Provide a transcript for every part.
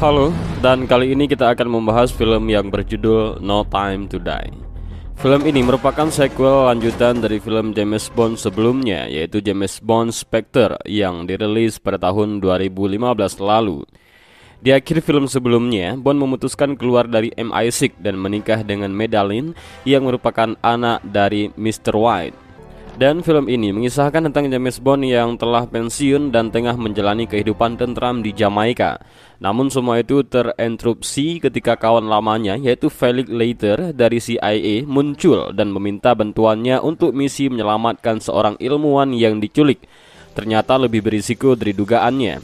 Halo, dan kali ini kita akan membahas film yang berjudul No Time to Die. Film ini merupakan sequel lanjutan dari film James Bond sebelumnya, yaitu James Bond Spectre yang dirilis pada tahun 2015 lalu. Di akhir film sebelumnya, Bond memutuskan keluar dari MI6 dan menikah dengan Medalin yang merupakan anak dari Mr. White. Dan film ini mengisahkan tentang James Bond yang telah pensiun dan tengah menjalani kehidupan tentram di Jamaika. Namun semua itu terentrupsi ketika kawan lamanya yaitu Felix Leiter dari CIA muncul dan meminta bantuannya untuk misi menyelamatkan seorang ilmuwan yang diculik. Ternyata lebih berisiko dari dugaannya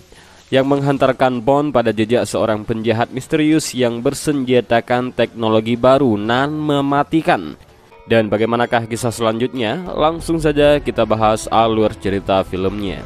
yang menghantarkan Bond pada jejak seorang penjahat misterius yang bersenjatakan teknologi baru nan mematikan. Dan bagaimanakah kisah selanjutnya? Langsung saja kita bahas alur cerita filmnya.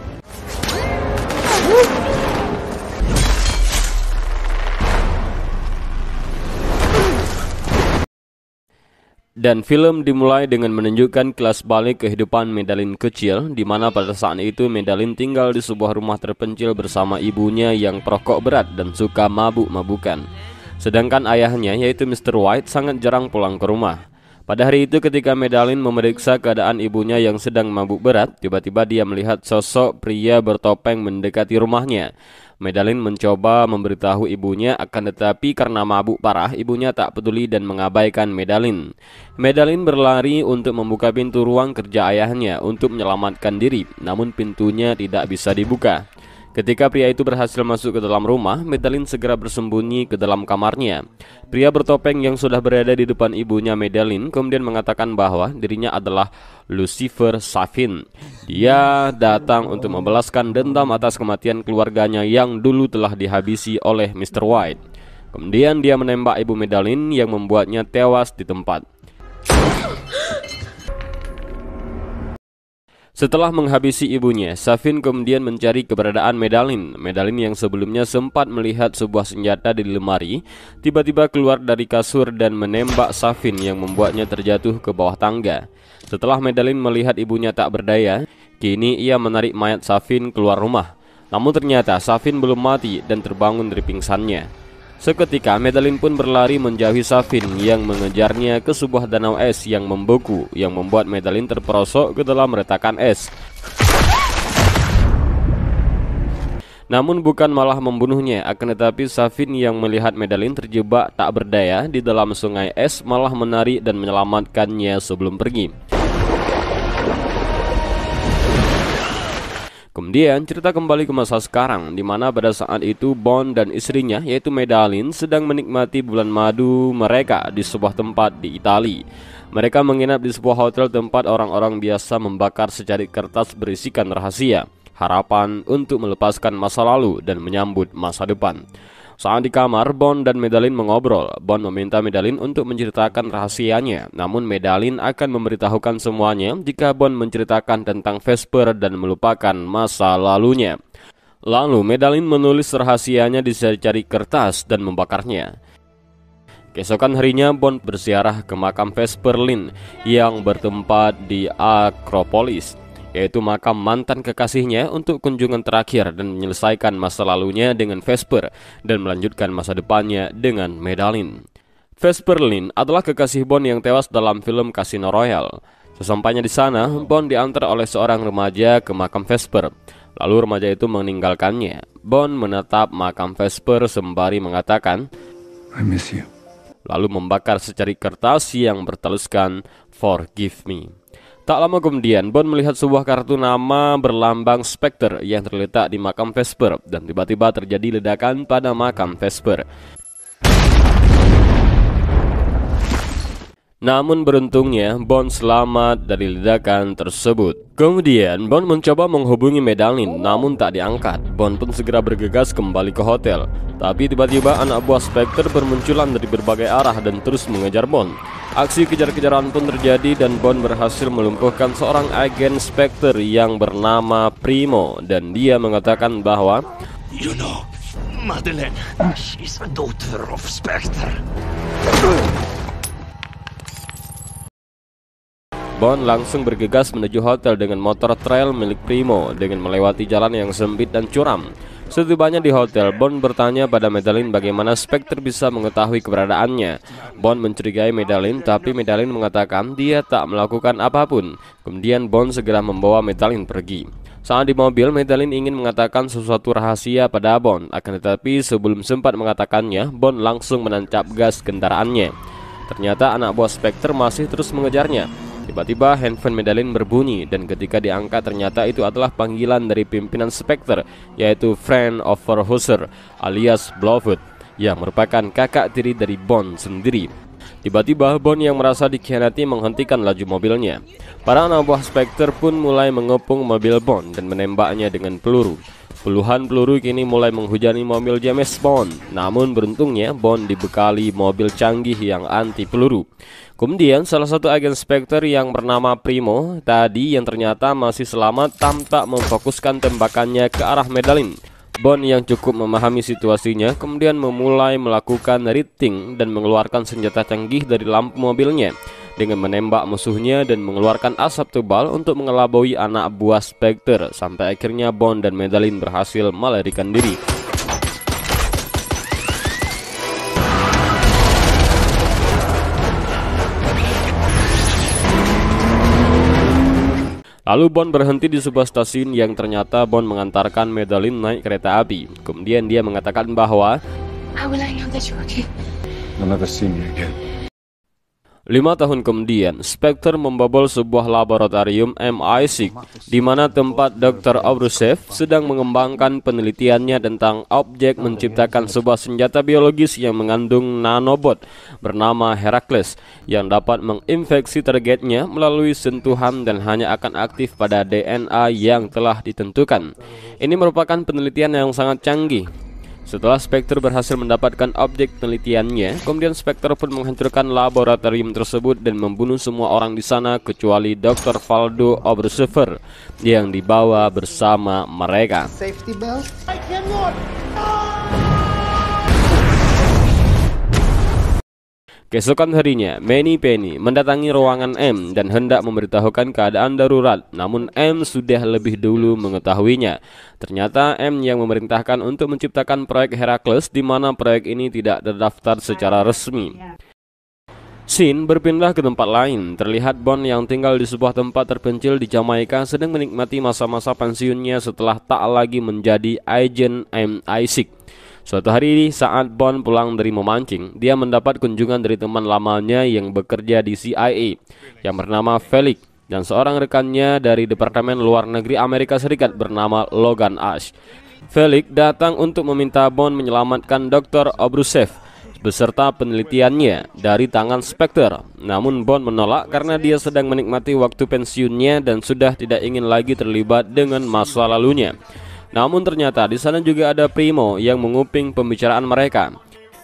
Dan film dimulai dengan menunjukkan kelas balik kehidupan Medalin kecil, di mana pada saat itu Medalin tinggal di sebuah rumah terpencil bersama ibunya yang perokok berat dan suka mabuk-mabukan. Sedangkan ayahnya yaitu Mr. White sangat jarang pulang ke rumah. Pada hari itu ketika Medalin memeriksa keadaan ibunya yang sedang mabuk berat, tiba-tiba dia melihat sosok pria bertopeng mendekati rumahnya. Medalin mencoba memberitahu ibunya akan tetapi karena mabuk parah ibunya tak peduli dan mengabaikan Medalin. Medalin berlari untuk membuka pintu ruang kerja ayahnya untuk menyelamatkan diri, namun pintunya tidak bisa dibuka. Ketika pria itu berhasil masuk ke dalam rumah, Medalin segera bersembunyi ke dalam kamarnya. Pria bertopeng yang sudah berada di depan ibunya Medalin kemudian mengatakan bahwa dirinya adalah Lucifer Safin. Dia datang untuk membalaskan dendam atas kematian keluarganya yang dulu telah dihabisi oleh Mr. White. Kemudian dia menembak ibu Medalin yang membuatnya tewas di tempat. Setelah menghabisi ibunya, Safin kemudian mencari keberadaan Medalin. Medalin yang sebelumnya sempat melihat sebuah senjata di lemari, tiba-tiba keluar dari kasur dan menembak Safin yang membuatnya terjatuh ke bawah tangga. Setelah Medalin melihat ibunya tak berdaya, kini ia menarik mayat Safin keluar rumah. Namun ternyata Safin belum mati dan terbangun dari pingsannya. Seketika Medalin pun berlari menjauhi Safin yang mengejarnya ke sebuah danau es yang membeku yang membuat Medalin terperosok ke dalam retakan es. Namun bukan malah membunuhnya, akan tetapi Safin yang melihat Medalin terjebak tak berdaya di dalam sungai es malah menarik dan menyelamatkannya sebelum pergi. Kemudian cerita kembali ke masa sekarang di mana pada saat itu Bond dan istrinya yaitu Medalin sedang menikmati bulan madu mereka di sebuah tempat di Italia. Mereka menginap di sebuah hotel tempat orang-orang biasa membakar secari kertas berisikan rahasia, harapan untuk melepaskan masa lalu dan menyambut masa depan. Saat di kamar, Bon dan Medalin mengobrol. Bon meminta Medalin untuk menceritakan rahasianya, namun Medalin akan memberitahukan semuanya jika Bon menceritakan tentang Vesper dan melupakan masa lalunya. Lalu Medalin menulis rahasianya di secari kertas dan membakarnya. Keesokan harinya Bon berziarah ke makam Vesperlin yang bertempat di Akropolis yaitu makam mantan kekasihnya untuk kunjungan terakhir dan menyelesaikan masa lalunya dengan Vesper dan melanjutkan masa depannya dengan Medalin. Vesper Lin adalah kekasih Bond yang tewas dalam film Casino Royale. Sesampainya di sana, Bond diantar oleh seorang remaja ke makam Vesper. Lalu remaja itu meninggalkannya. Bond menatap makam Vesper sembari mengatakan, I miss you. Lalu membakar secari kertas yang bertuliskan Forgive Me. Tak lama kemudian, Bond melihat sebuah kartu nama berlambang Spectre yang terletak di makam Vesper dan tiba-tiba terjadi ledakan pada makam Vesper. Namun beruntungnya, Bond selamat dari ledakan tersebut. Kemudian, Bond mencoba menghubungi Medalin, namun tak diangkat. Bond pun segera bergegas kembali ke hotel. Tapi tiba-tiba anak buah Spectre bermunculan dari berbagai arah dan terus mengejar Bond. Aksi kejar-kejaran pun terjadi dan Bond berhasil melumpuhkan seorang agen Spectre yang bernama Primo dan dia mengatakan bahwa You know, Madeleine, she's a daughter of Spectre. Bond langsung bergegas menuju hotel dengan motor trail milik Primo dengan melewati jalan yang sempit dan curam. Setibanya di hotel, Bond bertanya pada Medalin bagaimana Spectre bisa mengetahui keberadaannya. Bond mencurigai Medalin, tapi Medalin mengatakan dia tak melakukan apapun. Kemudian Bond segera membawa Medalin pergi. Saat di mobil, Medalin ingin mengatakan sesuatu rahasia pada Bond, akan tetapi sebelum sempat mengatakannya, Bond langsung menancap gas kendaraannya. Ternyata anak buah Spectre masih terus mengejarnya. Tiba-tiba handphone Medalin berbunyi dan ketika diangkat ternyata itu adalah panggilan dari pimpinan Spectre yaitu Friend of Verhuser alias Blofeld yang merupakan kakak tiri dari Bond sendiri. Tiba-tiba Bond yang merasa dikhianati menghentikan laju mobilnya. Para anak buah Spectre pun mulai mengepung mobil Bond dan menembaknya dengan peluru. Puluhan peluru kini mulai menghujani mobil James Bond. Namun beruntungnya Bond dibekali mobil canggih yang anti peluru. Kemudian salah satu agen Spectre yang bernama Primo tadi yang ternyata masih selamat tampak memfokuskan tembakannya ke arah Medalin. Bond yang cukup memahami situasinya kemudian memulai melakukan riting dan mengeluarkan senjata canggih dari lampu mobilnya dengan menembak musuhnya dan mengeluarkan asap tebal untuk mengelabui anak buah Spectre sampai akhirnya Bond dan Medalin berhasil melarikan diri. Lalu Bon berhenti di sebuah stasiun yang ternyata Bon mengantarkan Medalin naik kereta api. Kemudian dia mengatakan bahwa I will know that you're okay. I'll never see you again. Lima tahun kemudian, Spectre membobol sebuah laboratorium MI6 di mana tempat Dr. Obrusev sedang mengembangkan penelitiannya tentang objek menciptakan sebuah senjata biologis yang mengandung nanobot bernama Heracles yang dapat menginfeksi targetnya melalui sentuhan dan hanya akan aktif pada DNA yang telah ditentukan. Ini merupakan penelitian yang sangat canggih setelah Spectre berhasil mendapatkan objek penelitiannya, kemudian Spectre pun menghancurkan laboratorium tersebut dan membunuh semua orang di sana kecuali Dr. Valdo Obersever yang dibawa bersama mereka. Safety belt? I cannot. Ah! Keesokan harinya, Manny Penny mendatangi ruangan M dan hendak memberitahukan keadaan darurat, namun M sudah lebih dulu mengetahuinya. Ternyata M yang memerintahkan untuk menciptakan proyek Heracles di mana proyek ini tidak terdaftar secara resmi. Sin berpindah ke tempat lain. Terlihat Bond yang tinggal di sebuah tempat terpencil di Jamaika sedang menikmati masa-masa pensiunnya setelah tak lagi menjadi agen M. Isaac. Suatu hari saat Bond pulang dari memancing, dia mendapat kunjungan dari teman lamanya yang bekerja di CIA yang bernama Felix dan seorang rekannya dari Departemen Luar Negeri Amerika Serikat bernama Logan Ash. Felix datang untuk meminta Bond menyelamatkan Dr. Obrusev beserta penelitiannya dari tangan Spectre. Namun Bond menolak karena dia sedang menikmati waktu pensiunnya dan sudah tidak ingin lagi terlibat dengan masa lalunya. Namun ternyata di sana juga ada Primo yang menguping pembicaraan mereka.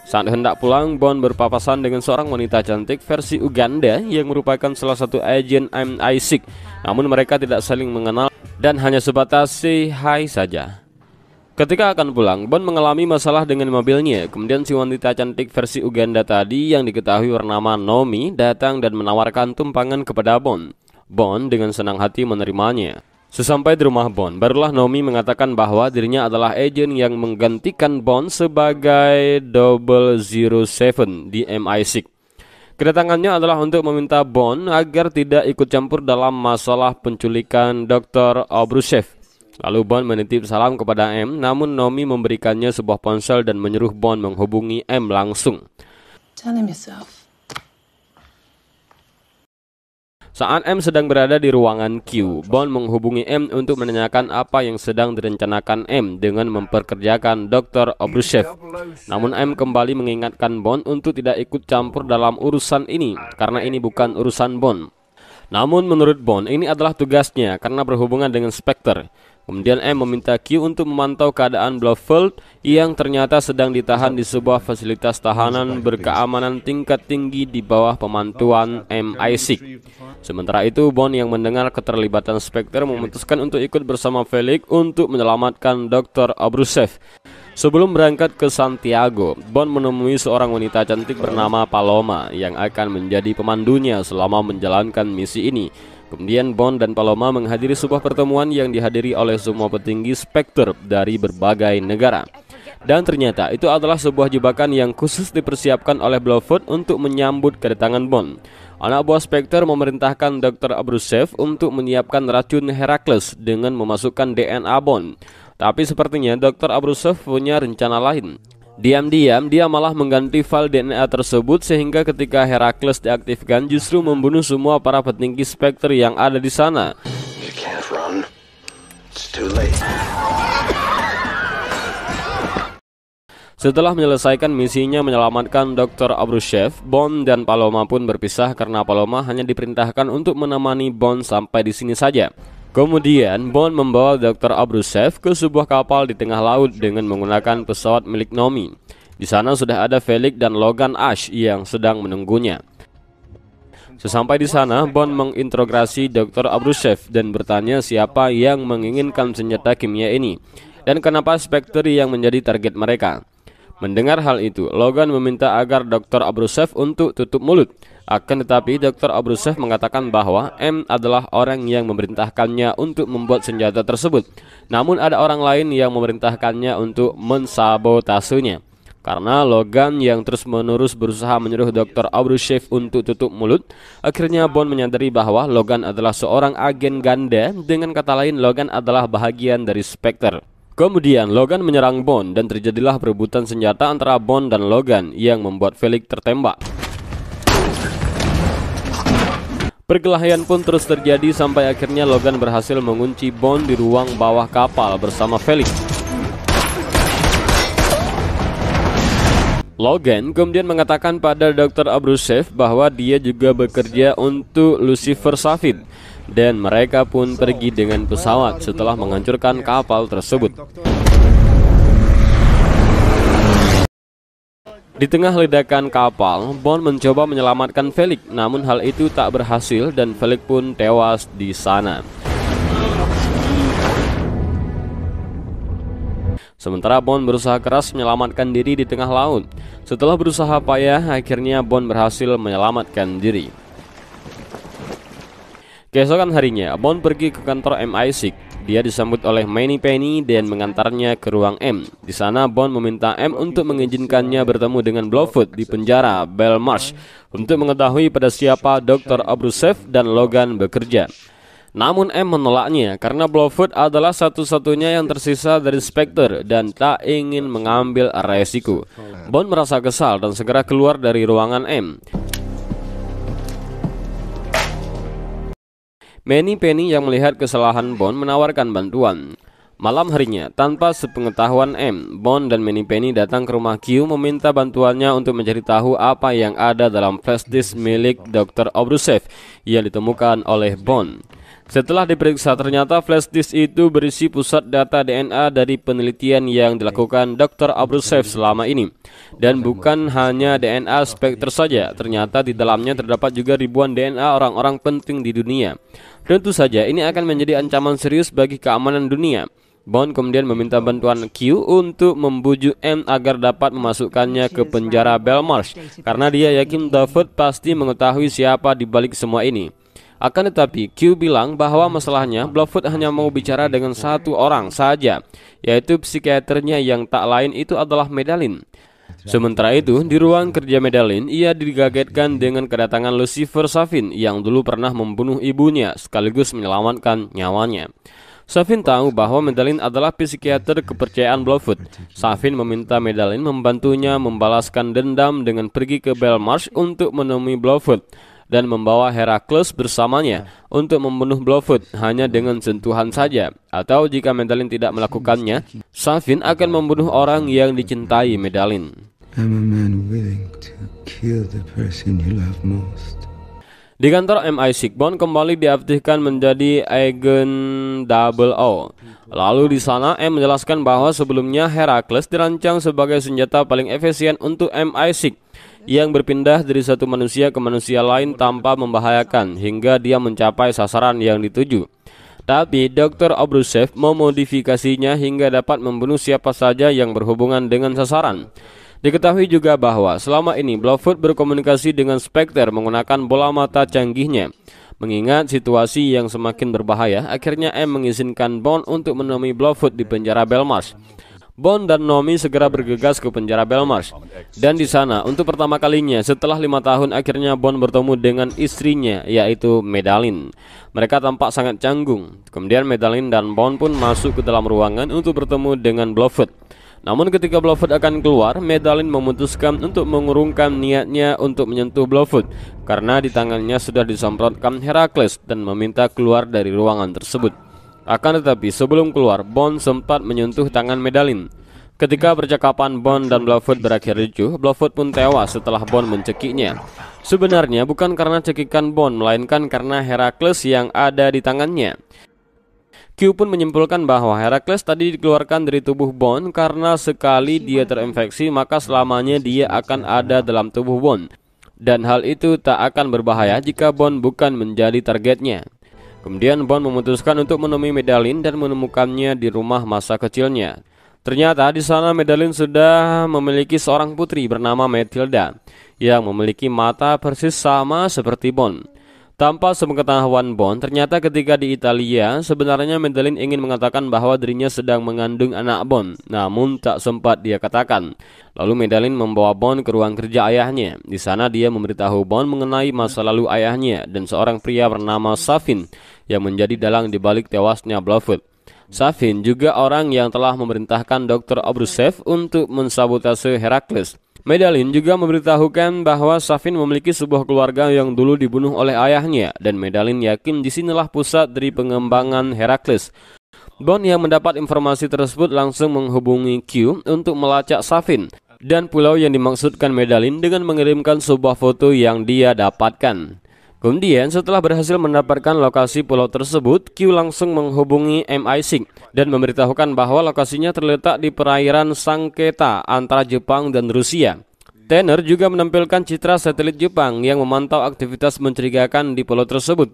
Saat hendak pulang, Bond berpapasan dengan seorang wanita cantik versi Uganda yang merupakan salah satu agen MI6. Namun mereka tidak saling mengenal dan hanya sebatas si hai saja. Ketika akan pulang, Bond mengalami masalah dengan mobilnya. Kemudian si wanita cantik versi Uganda tadi yang diketahui bernama Nomi datang dan menawarkan tumpangan kepada Bond. Bond dengan senang hati menerimanya. Sesampai di rumah Bond, barulah Nomi mengatakan bahwa dirinya adalah agent yang menggantikan Bond sebagai 007 di MI6. Kedatangannya adalah untuk meminta Bond agar tidak ikut campur dalam masalah penculikan Dr. Obrushev. Lalu Bond menitip salam kepada M, namun Nomi memberikannya sebuah ponsel dan menyuruh Bond menghubungi M langsung. Tell him yourself. Saat M sedang berada di ruangan Q, Bond menghubungi M untuk menanyakan apa yang sedang direncanakan M dengan memperkerjakan Dr. Obrushev. Namun M kembali mengingatkan Bond untuk tidak ikut campur dalam urusan ini karena ini bukan urusan Bond. Namun menurut Bond, ini adalah tugasnya karena berhubungan dengan Spectre. Kemudian M meminta Q untuk memantau keadaan Blofeld yang ternyata sedang ditahan di sebuah fasilitas tahanan berkeamanan tingkat tinggi di bawah pemantuan MIC. 6 Sementara itu, Bond yang mendengar keterlibatan Spectre memutuskan untuk ikut bersama Felix untuk menyelamatkan Dr. Abrusev. Sebelum berangkat ke Santiago, Bond menemui seorang wanita cantik bernama Paloma yang akan menjadi pemandunya selama menjalankan misi ini. Kemudian Bond dan Paloma menghadiri sebuah pertemuan yang dihadiri oleh semua petinggi Spectre dari berbagai negara. Dan ternyata itu adalah sebuah jebakan yang khusus dipersiapkan oleh Blofeld untuk menyambut kedatangan Bond. Anak buah Spectre memerintahkan Dr. Abrusev untuk menyiapkan racun Herakles dengan memasukkan DNA Bond. Tapi sepertinya Dr. Abrusev punya rencana lain. Diam-diam dia malah mengganti file DNA tersebut sehingga ketika Herakles diaktifkan justru membunuh semua para petinggi Spectre yang ada di sana. Setelah menyelesaikan misinya menyelamatkan Dr. Abrushev, Bond dan Paloma pun berpisah karena Paloma hanya diperintahkan untuk menemani Bond sampai di sini saja. Kemudian, Bond membawa Dr. Abrusev ke sebuah kapal di tengah laut dengan menggunakan pesawat milik Nomi. Di sana sudah ada Felix dan Logan Ash yang sedang menunggunya. Sesampai di sana, Bond menginterogasi Dr. Abrusev dan bertanya siapa yang menginginkan senjata kimia ini dan kenapa Spectre yang menjadi target mereka. Mendengar hal itu, Logan meminta agar Dr. Abrusev untuk tutup mulut akan tetapi, Dr. Abrusef mengatakan bahwa M adalah orang yang memerintahkannya untuk membuat senjata tersebut. Namun ada orang lain yang memerintahkannya untuk mensabotasenya. Karena Logan yang terus-menerus berusaha menyuruh Dr. Abrushev untuk tutup mulut, akhirnya Bond menyadari bahwa Logan adalah seorang agen ganda, dengan kata lain Logan adalah bahagian dari Spectre. Kemudian Logan menyerang Bond dan terjadilah perebutan senjata antara Bond dan Logan yang membuat Felix tertembak. Perkelahian pun terus terjadi sampai akhirnya Logan berhasil mengunci Bond di ruang bawah kapal bersama Felix. Logan kemudian mengatakan pada Dr. Abrusev bahwa dia juga bekerja untuk Lucifer Safid dan mereka pun pergi dengan pesawat setelah menghancurkan kapal tersebut. Di tengah ledakan kapal, Bond mencoba menyelamatkan Felix, namun hal itu tak berhasil dan Felix pun tewas di sana. Sementara Bond berusaha keras menyelamatkan diri di tengah laut. Setelah berusaha payah, akhirnya Bond berhasil menyelamatkan diri. Keesokan harinya, Bond pergi ke kantor MI6 dia disambut oleh Manny Penny dan mengantarnya ke ruang M. Di sana, Bond meminta M untuk mengizinkannya bertemu dengan Blofeld di penjara Belmarsh untuk mengetahui pada siapa Dr. Abrusev dan Logan bekerja. Namun M menolaknya karena Blofeld adalah satu-satunya yang tersisa dari Spectre dan tak ingin mengambil resiko. Bond merasa kesal dan segera keluar dari ruangan M. Manny Penny yang melihat kesalahan Bond menawarkan bantuan. Malam harinya, tanpa sepengetahuan M, Bond dan Manny Penny datang ke rumah Q meminta bantuannya untuk mencari tahu apa yang ada dalam flash disk milik Dr. Obrusev yang ditemukan oleh Bond. Setelah diperiksa, ternyata flash disk itu berisi pusat data DNA dari penelitian yang dilakukan Dr. Abrusev selama ini. Dan bukan hanya DNA spekter saja, ternyata di dalamnya terdapat juga ribuan DNA orang-orang penting di dunia. Tentu saja ini akan menjadi ancaman serius bagi keamanan dunia. Bond kemudian meminta bantuan Q untuk membujuk M agar dapat memasukkannya ke penjara Belmarsh karena dia yakin David pasti mengetahui siapa di balik semua ini. Akan tetapi, Q bilang bahwa masalahnya Blufford hanya mau bicara dengan satu orang saja, yaitu psikiaternya yang tak lain itu adalah Medalin. Sementara itu, di ruang kerja Medellin, ia digagetkan dengan kedatangan Lucifer Savin yang dulu pernah membunuh ibunya sekaligus menyelamatkan nyawanya. Savin tahu bahwa Medellin adalah psikiater kepercayaan Bluffett. Savin meminta Medellin membantunya membalaskan dendam dengan pergi ke Belmarsh untuk menemui Bluffett dan membawa Herakles bersamanya ya. untuk membunuh Blofeld hanya dengan sentuhan saja. Atau jika Medalin tidak melakukannya, Safin akan membunuh orang yang dicintai Medalin. Di kantor MI Sigbon kembali diaktifkan menjadi Agen Double O. Lalu di sana M menjelaskan bahwa sebelumnya Herakles dirancang sebagai senjata paling efisien untuk MI Sig yang berpindah dari satu manusia ke manusia lain tanpa membahayakan hingga dia mencapai sasaran yang dituju. Tapi Dr. Obrusev memodifikasinya hingga dapat membunuh siapa saja yang berhubungan dengan sasaran. Diketahui juga bahwa selama ini Blofeld berkomunikasi dengan Spectre menggunakan bola mata canggihnya. Mengingat situasi yang semakin berbahaya, akhirnya M mengizinkan Bond untuk menemui Blofeld di penjara Belmarsh. Bond dan Nomi segera bergegas ke penjara Belmarsh. Dan di sana, untuk pertama kalinya setelah lima tahun akhirnya Bond bertemu dengan istrinya, yaitu Medalin. Mereka tampak sangat canggung. Kemudian Medalin dan Bond pun masuk ke dalam ruangan untuk bertemu dengan Blofeld. Namun ketika Blofeld akan keluar, Medalin memutuskan untuk mengurungkan niatnya untuk menyentuh Blofeld karena di tangannya sudah disemprotkan Herakles dan meminta keluar dari ruangan tersebut. Akan tetapi sebelum keluar, Bond sempat menyentuh tangan Medalin. Ketika percakapan Bond dan Blofeld berakhir ricuh, Blofeld pun tewas setelah Bond mencekiknya. Sebenarnya bukan karena cekikan Bond, melainkan karena Heracles yang ada di tangannya. Q pun menyimpulkan bahwa Heracles tadi dikeluarkan dari tubuh Bond karena sekali dia terinfeksi maka selamanya dia akan ada dalam tubuh Bond. Dan hal itu tak akan berbahaya jika Bond bukan menjadi targetnya. Kemudian Bond memutuskan untuk menemui Medalin dan menemukannya di rumah masa kecilnya. Ternyata di sana Medalin sudah memiliki seorang putri bernama Matilda yang memiliki mata persis sama seperti Bond. Tanpa sepengetahuan Bond, ternyata ketika di Italia, sebenarnya Madeline ingin mengatakan bahwa dirinya sedang mengandung anak Bond, namun tak sempat dia katakan. Lalu Madeline membawa Bond ke ruang kerja ayahnya. Di sana dia memberitahu Bond mengenai masa lalu ayahnya dan seorang pria bernama Safin yang menjadi dalang di balik tewasnya Blofeld. Safin juga orang yang telah memerintahkan Dr. Obrusev untuk mensabotase Herakles. Medalin juga memberitahukan bahwa Safin memiliki sebuah keluarga yang dulu dibunuh oleh ayahnya dan Medalin yakin disinilah pusat dari pengembangan Herakles. Bond yang mendapat informasi tersebut langsung menghubungi Q untuk melacak Safin dan pulau yang dimaksudkan Medalin dengan mengirimkan sebuah foto yang dia dapatkan. Kemudian setelah berhasil mendapatkan lokasi pulau tersebut, Q langsung menghubungi MI6 dan memberitahukan bahwa lokasinya terletak di perairan Sangketa antara Jepang dan Rusia. Tanner juga menampilkan citra satelit Jepang yang memantau aktivitas mencurigakan di pulau tersebut.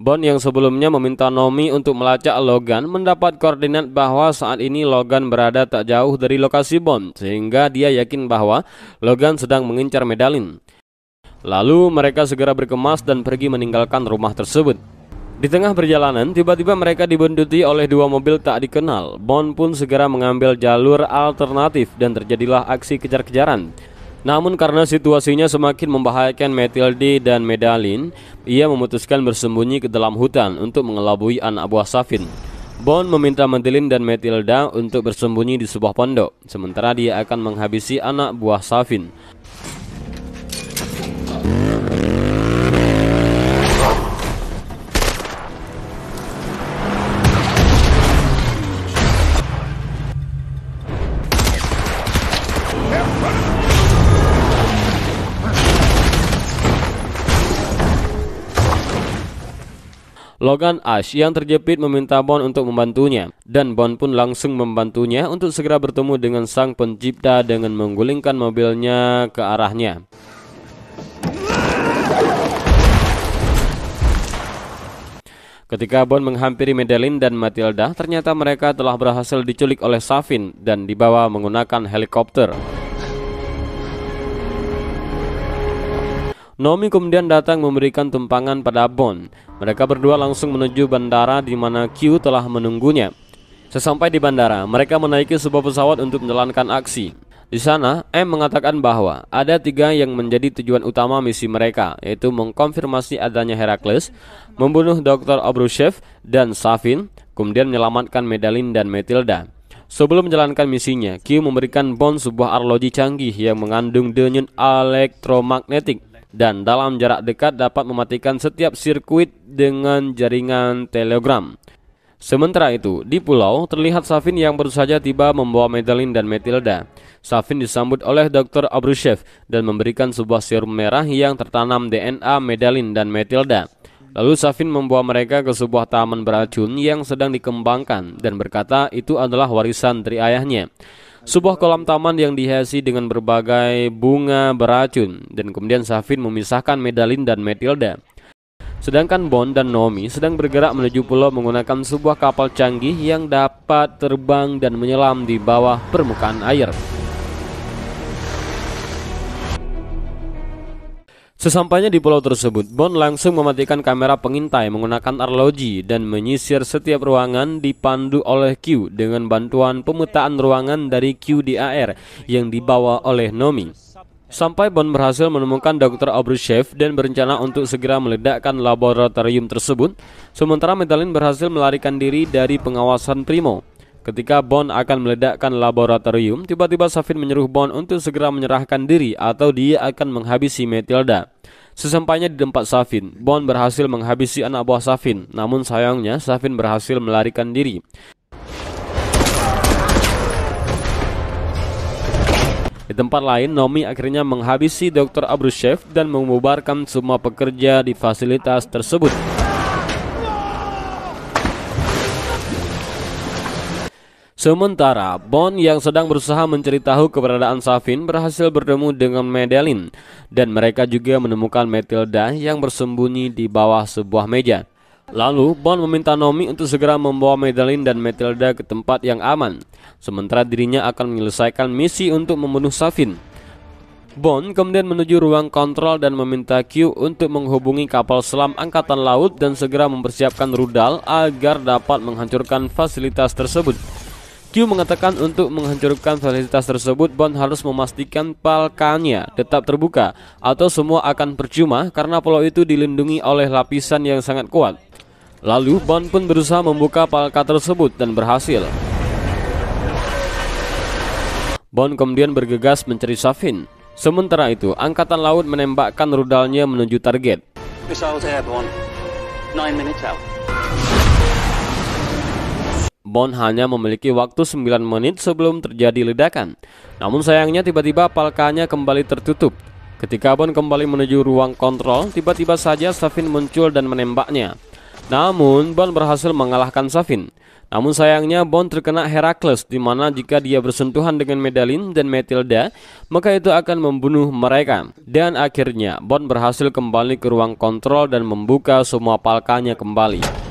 Bond yang sebelumnya meminta Nomi untuk melacak Logan mendapat koordinat bahwa saat ini Logan berada tak jauh dari lokasi Bond, sehingga dia yakin bahwa Logan sedang mengincar Medalin. Lalu mereka segera berkemas dan pergi meninggalkan rumah tersebut. Di tengah perjalanan, tiba-tiba mereka dibuntuti oleh dua mobil tak dikenal. Bond pun segera mengambil jalur alternatif dan terjadilah aksi kejar-kejaran. Namun karena situasinya semakin membahayakan Matilde dan Medalin, ia memutuskan bersembunyi ke dalam hutan untuk mengelabui anak buah Safin. Bond meminta Medalin dan Matilda untuk bersembunyi di sebuah pondok, sementara dia akan menghabisi anak buah Safin. Logan Ash yang terjepit meminta Bond untuk membantunya dan Bond pun langsung membantunya untuk segera bertemu dengan sang pencipta dengan menggulingkan mobilnya ke arahnya. Ketika Bond menghampiri Medellin dan Matilda, ternyata mereka telah berhasil diculik oleh Safin dan dibawa menggunakan helikopter. Nomi kemudian datang memberikan tumpangan pada Bond. Mereka berdua langsung menuju bandara di mana Q telah menunggunya. Sesampai di bandara, mereka menaiki sebuah pesawat untuk menjalankan aksi. Di sana, M mengatakan bahwa ada tiga yang menjadi tujuan utama misi mereka, yaitu mengkonfirmasi adanya Herakles, membunuh Dr. Obrushev dan Savin, kemudian menyelamatkan Medalin dan Matilda. Sebelum menjalankan misinya, Q memberikan Bond sebuah arloji canggih yang mengandung denyut elektromagnetik dan dalam jarak dekat dapat mematikan setiap sirkuit dengan jaringan telegram. Sementara itu, di pulau terlihat Safin yang baru saja tiba membawa Medalin dan Metilda. Safin disambut oleh Dr. Abrushev dan memberikan sebuah serum merah yang tertanam DNA Medalin dan Metilda. Lalu Safin membawa mereka ke sebuah taman beracun yang sedang dikembangkan dan berkata itu adalah warisan dari ayahnya sebuah kolam taman yang dihiasi dengan berbagai bunga beracun dan kemudian Safin memisahkan Medalin dan Matilda. Sedangkan Bond dan Nomi sedang bergerak menuju pulau menggunakan sebuah kapal canggih yang dapat terbang dan menyelam di bawah permukaan air. Sesampainya di pulau tersebut, Bond langsung mematikan kamera pengintai menggunakan arloji dan menyisir setiap ruangan dipandu oleh Q dengan bantuan pemetaan ruangan dari QDAR yang dibawa oleh Nomi. Sampai Bond berhasil menemukan Dr. Obrushev dan berencana untuk segera meledakkan laboratorium tersebut, sementara Medellin berhasil melarikan diri dari pengawasan Primo. Ketika Bond akan meledakkan laboratorium, tiba-tiba Safin menyuruh Bond untuk segera menyerahkan diri atau dia akan menghabisi Matilda. Sesampainya di tempat Safin, Bond berhasil menghabisi anak buah Safin. Namun sayangnya, Safin berhasil melarikan diri. Di tempat lain, Nomi akhirnya menghabisi Dr. Abrushev dan membubarkan semua pekerja di fasilitas tersebut. Sementara, Bond yang sedang berusaha mencari tahu keberadaan Safin berhasil bertemu dengan Medelin dan mereka juga menemukan Matilda yang bersembunyi di bawah sebuah meja. Lalu, Bond meminta Nomi untuk segera membawa Madeline dan Matilda ke tempat yang aman, sementara dirinya akan menyelesaikan misi untuk membunuh Safin. Bond kemudian menuju ruang kontrol dan meminta Q untuk menghubungi kapal selam Angkatan Laut dan segera mempersiapkan rudal agar dapat menghancurkan fasilitas tersebut mengatakan untuk menghancurkan fasilitas tersebut Bond harus memastikan palkannya tetap terbuka atau semua akan percuma karena pulau itu dilindungi oleh lapisan yang sangat kuat. Lalu Bond pun berusaha membuka palka tersebut dan berhasil. Bond kemudian bergegas mencari Safin. Sementara itu, angkatan laut menembakkan rudalnya menuju target. Missiles airborne. 9 minutes out. Bond hanya memiliki waktu 9 menit sebelum terjadi ledakan. Namun sayangnya tiba-tiba palkanya kembali tertutup. Ketika Bond kembali menuju ruang kontrol, tiba-tiba saja Safin muncul dan menembaknya. Namun Bond berhasil mengalahkan Safin. Namun sayangnya Bond terkena Heracles, di mana jika dia bersentuhan dengan Medalin dan Matilda, maka itu akan membunuh mereka. Dan akhirnya Bond berhasil kembali ke ruang kontrol dan membuka semua palkanya kembali.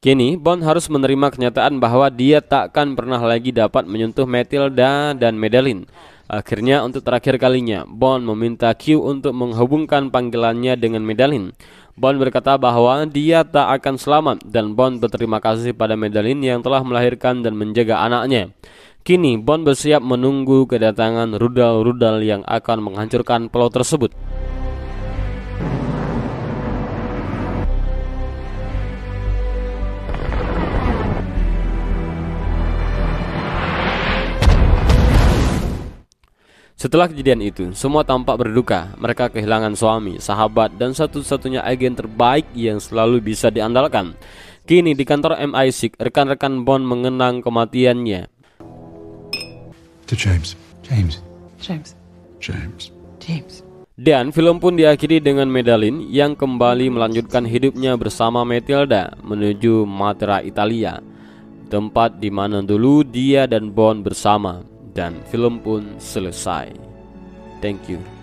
Kini, Bond harus menerima kenyataan bahwa dia takkan pernah lagi dapat menyentuh Matilda dan Madeline. Akhirnya, untuk terakhir kalinya, Bond meminta Q untuk menghubungkan panggilannya dengan Madeline. Bond berkata bahwa dia tak akan selamat dan Bond berterima kasih pada Madeline yang telah melahirkan dan menjaga anaknya. Kini, Bond bersiap menunggu kedatangan rudal-rudal yang akan menghancurkan pulau tersebut. Setelah kejadian itu, semua tampak berduka. Mereka kehilangan suami, sahabat, dan satu-satunya agen terbaik yang selalu bisa diandalkan. Kini di kantor MI6, rekan-rekan Bond mengenang kematiannya. James. James. James. James. James. Dan film pun diakhiri dengan Medalin yang kembali melanjutkan hidupnya bersama Matilda menuju Matera Italia, tempat di mana dulu dia dan Bond bersama dan film pun selesai. Thank you.